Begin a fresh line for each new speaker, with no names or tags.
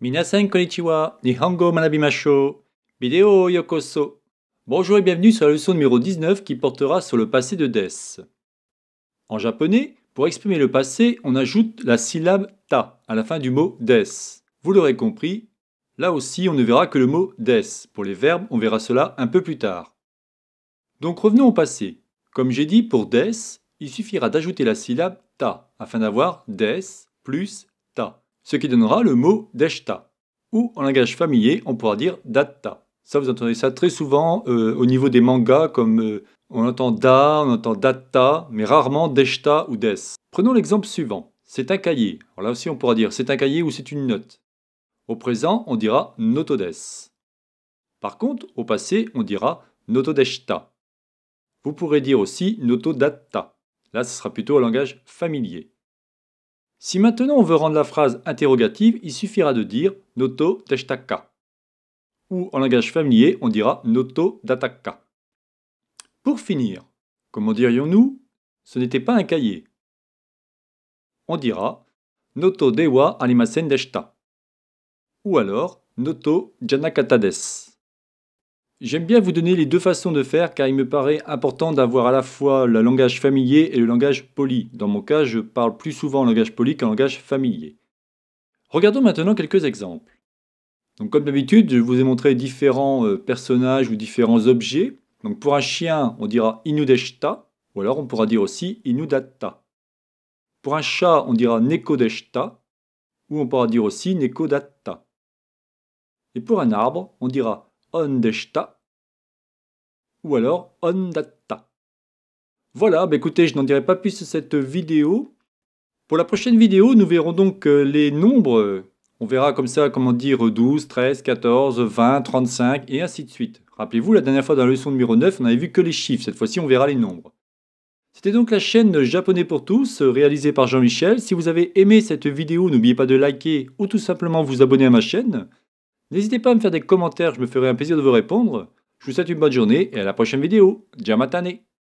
Minasen konnichiwa, nihongo manabimasho, Video yokoso. Bonjour et bienvenue sur la leçon numéro 19 qui portera sur le passé de des. En japonais, pour exprimer le passé, on ajoute la syllabe ta à la fin du mot des. Vous l'aurez compris, là aussi on ne verra que le mot des. Pour les verbes, on verra cela un peu plus tard. Donc revenons au passé. Comme j'ai dit, pour des, il suffira d'ajouter la syllabe ta afin d'avoir des plus ce qui donnera le mot deshta. Ou en langage familier, on pourra dire datta. Ça, vous entendez ça très souvent euh, au niveau des mangas, comme euh, on entend da, on entend datta, mais rarement deshta ou des. Prenons l'exemple suivant. C'est un cahier. Alors là aussi, on pourra dire c'est un cahier ou c'est une note. Au présent, on dira notodes. Par contre, au passé, on dira notodeshta. Vous pourrez dire aussi notodatta. Là, ce sera plutôt un langage familier. Si maintenant on veut rendre la phrase interrogative, il suffira de dire noto deshtaka. Ou en langage familier, on dira noto dataka. Pour finir, comment dirions-nous Ce n'était pas un cahier. On dira noto dewa animasen deshta. Ou alors noto janakatades. J'aime bien vous donner les deux façons de faire car il me paraît important d'avoir à la fois le langage familier et le langage poli. Dans mon cas, je parle plus souvent en langage poli qu'en langage familier. Regardons maintenant quelques exemples. Donc, comme d'habitude, je vous ai montré différents euh, personnages ou différents objets. Donc, pour un chien, on dira inudeshta ou alors on pourra dire aussi inudatta. Pour un chat, on dira nekodeshta ou on pourra dire aussi nekodatta. Et pour un arbre, on dira ondeshta ou alors ondatta. Voilà, ben écoutez, je n'en dirai pas plus sur cette vidéo. Pour la prochaine vidéo, nous verrons donc euh, les nombres. On verra comme ça comment dire 12, 13, 14, 20, 35 et ainsi de suite. Rappelez-vous, la dernière fois dans la leçon numéro 9, on n'avait vu que les chiffres. Cette fois-ci, on verra les nombres. C'était donc la chaîne Japonais pour tous, réalisée par Jean-Michel. Si vous avez aimé cette vidéo, n'oubliez pas de liker ou tout simplement vous abonner à ma chaîne. N'hésitez pas à me faire des commentaires, je me ferai un plaisir de vous répondre. Je vous souhaite une bonne journée et à la prochaine vidéo. Djamatane